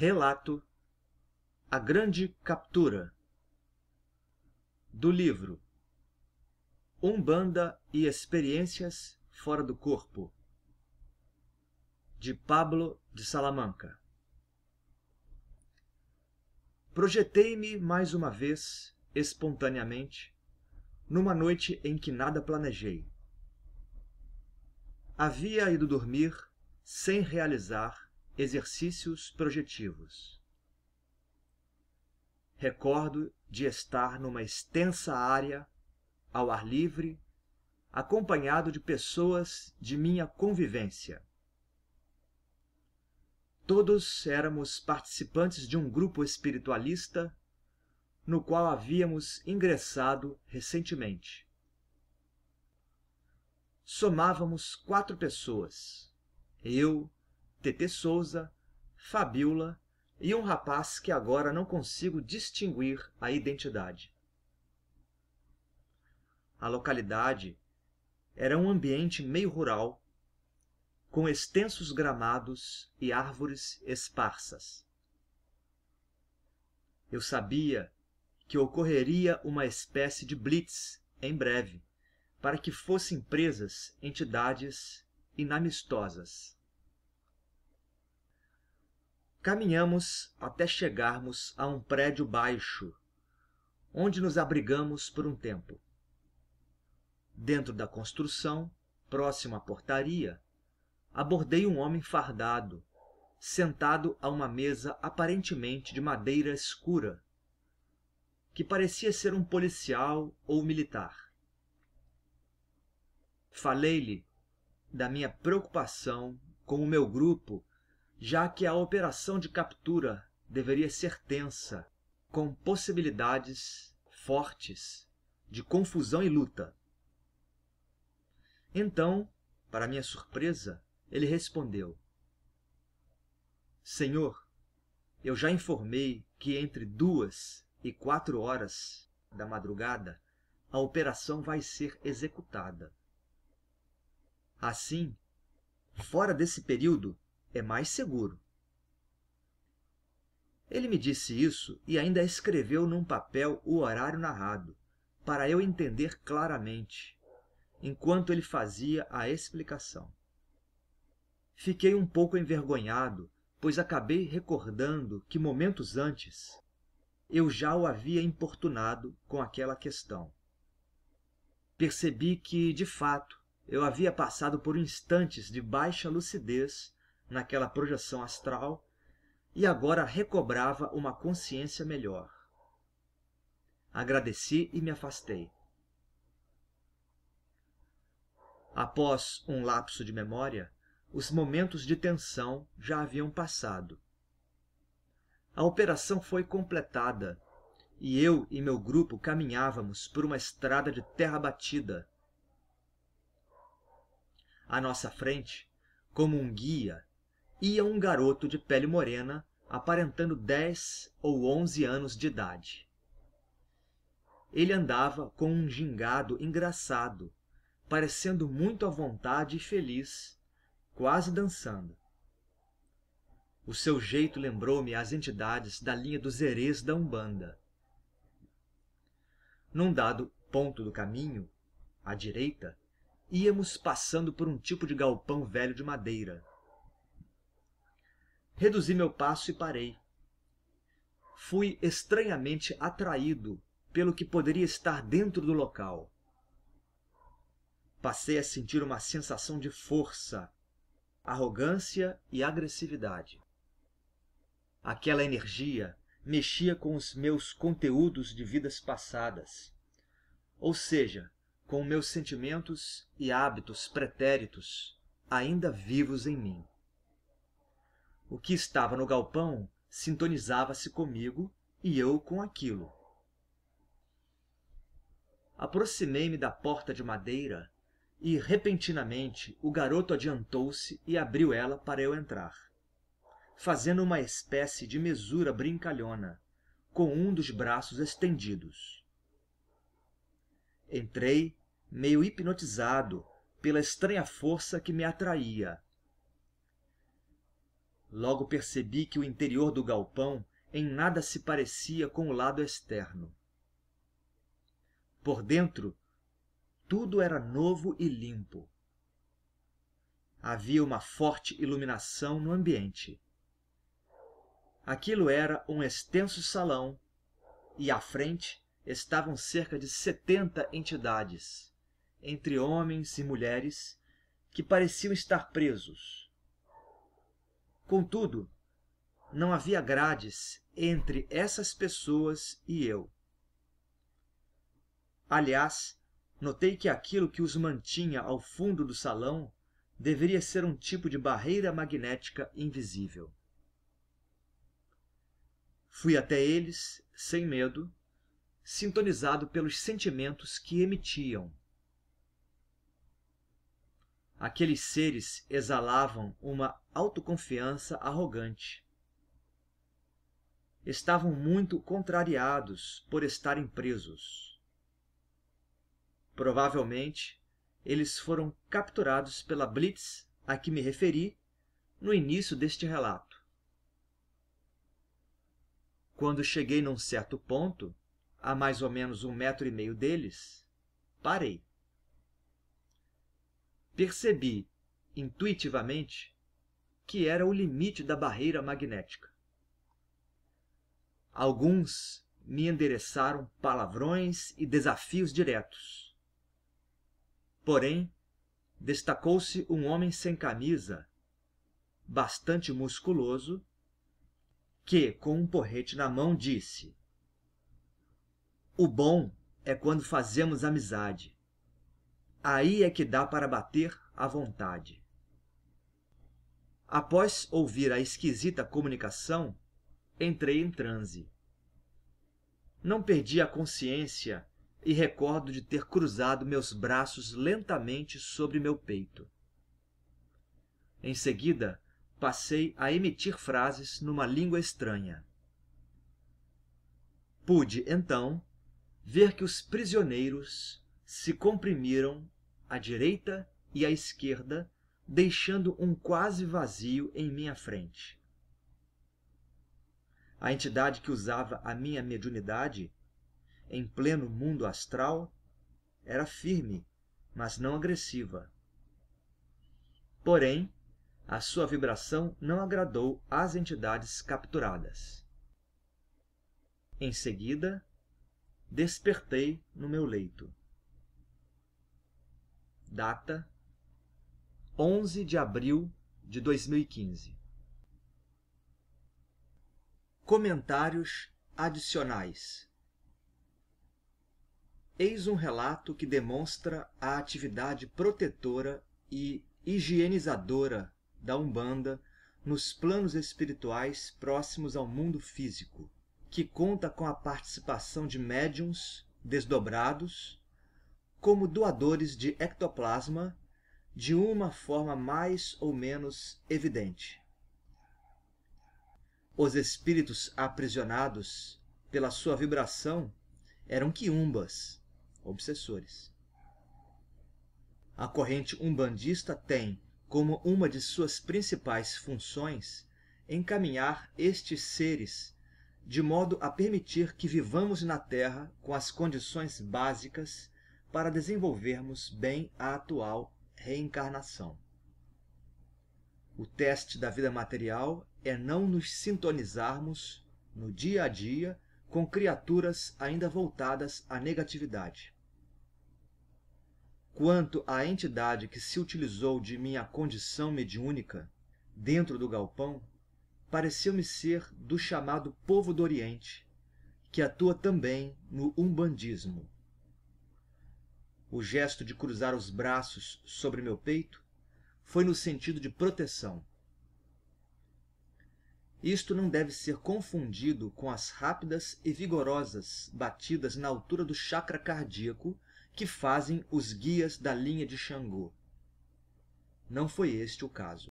Relato A Grande Captura Do livro Umbanda e Experiências Fora do Corpo De Pablo de Salamanca Projetei-me mais uma vez, espontaneamente, numa noite em que nada planejei. Havia ido dormir sem realizar Exercícios projetivos. Recordo de estar numa extensa área, ao ar livre, acompanhado de pessoas de minha convivência. Todos éramos participantes de um grupo espiritualista no qual havíamos ingressado recentemente. Somávamos quatro pessoas: eu, T.T. Souza, Fabiola e um rapaz que agora não consigo distinguir a identidade. A localidade era um ambiente meio rural, com extensos gramados e árvores esparsas. Eu sabia que ocorreria uma espécie de blitz em breve, para que fossem presas entidades inamistosas. Caminhamos até chegarmos a um prédio baixo, onde nos abrigamos por um tempo. Dentro da construção, próximo à portaria, abordei um homem fardado, sentado a uma mesa aparentemente de madeira escura, que parecia ser um policial ou militar. Falei-lhe da minha preocupação com o meu grupo já que a operação de captura deveria ser tensa, com possibilidades fortes de confusão e luta. Então, para minha surpresa, ele respondeu: Senhor, eu já informei que entre duas e quatro horas da madrugada a operação vai ser executada. Assim, fora desse período, é mais seguro. Ele me disse isso e ainda escreveu num papel o horário narrado, para eu entender claramente, enquanto ele fazia a explicação. Fiquei um pouco envergonhado, pois acabei recordando que momentos antes eu já o havia importunado com aquela questão. Percebi que, de fato, eu havia passado por instantes de baixa lucidez naquela projeção astral e agora recobrava uma consciência melhor. Agradeci e me afastei. Após um lapso de memória, os momentos de tensão já haviam passado. A operação foi completada e eu e meu grupo caminhávamos por uma estrada de terra batida. À nossa frente, como um guia, ia um garoto de pele morena, aparentando dez ou onze anos de idade. Ele andava com um gingado engraçado, parecendo muito à vontade e feliz, quase dançando. O seu jeito lembrou-me as entidades da linha dos herês da Umbanda. Num dado ponto do caminho, à direita, íamos passando por um tipo de galpão velho de madeira, Reduzi meu passo e parei. Fui estranhamente atraído pelo que poderia estar dentro do local. Passei a sentir uma sensação de força, arrogância e agressividade. Aquela energia mexia com os meus conteúdos de vidas passadas, ou seja, com meus sentimentos e hábitos pretéritos ainda vivos em mim. O que estava no galpão sintonizava-se comigo e eu com aquilo. Aproximei-me da porta de madeira e, repentinamente, o garoto adiantou-se e abriu ela para eu entrar, fazendo uma espécie de mesura brincalhona, com um dos braços estendidos. Entrei, meio hipnotizado, pela estranha força que me atraía, Logo percebi que o interior do galpão em nada se parecia com o lado externo. Por dentro, tudo era novo e limpo. Havia uma forte iluminação no ambiente. Aquilo era um extenso salão e à frente estavam cerca de setenta entidades, entre homens e mulheres, que pareciam estar presos Contudo, não havia grades entre essas pessoas e eu. Aliás, notei que aquilo que os mantinha ao fundo do salão deveria ser um tipo de barreira magnética invisível. Fui até eles, sem medo, sintonizado pelos sentimentos que emitiam. Aqueles seres exalavam uma autoconfiança arrogante. Estavam muito contrariados por estarem presos. Provavelmente, eles foram capturados pela Blitz a que me referi no início deste relato. Quando cheguei num certo ponto, a mais ou menos um metro e meio deles, parei. Percebi, intuitivamente, que era o limite da barreira magnética. Alguns me endereçaram palavrões e desafios diretos. Porém, destacou-se um homem sem camisa, bastante musculoso, que, com um porrete na mão, disse: O bom é quando fazemos amizade. Aí é que dá para bater à vontade. Após ouvir a esquisita comunicação, entrei em transe. Não perdi a consciência e recordo de ter cruzado meus braços lentamente sobre meu peito. Em seguida, passei a emitir frases numa língua estranha. Pude, então, ver que os prisioneiros se comprimiram à direita e à esquerda, deixando um quase vazio em minha frente. A entidade que usava a minha mediunidade, em pleno mundo astral, era firme, mas não agressiva. Porém, a sua vibração não agradou às entidades capturadas. Em seguida, despertei no meu leito. Data: 11 de abril de 2015. Comentários adicionais. Eis um relato que demonstra a atividade protetora e higienizadora da Umbanda nos planos espirituais próximos ao mundo físico, que conta com a participação de médiums desdobrados como doadores de ectoplasma de uma forma mais ou menos evidente. Os espíritos aprisionados pela sua vibração eram quiumbas, obsessores. A corrente umbandista tem como uma de suas principais funções encaminhar estes seres de modo a permitir que vivamos na Terra com as condições básicas para desenvolvermos bem a atual reencarnação. O teste da vida material é não nos sintonizarmos no dia a dia com criaturas ainda voltadas à negatividade. Quanto à entidade que se utilizou de minha condição mediúnica dentro do galpão, pareceu-me ser do chamado povo do Oriente, que atua também no umbandismo o gesto de cruzar os braços sobre meu peito foi no sentido de proteção. Isto não deve ser confundido com as rápidas e vigorosas batidas na altura do chakra cardíaco que fazem os guias da linha de Xangô. Não foi este o caso.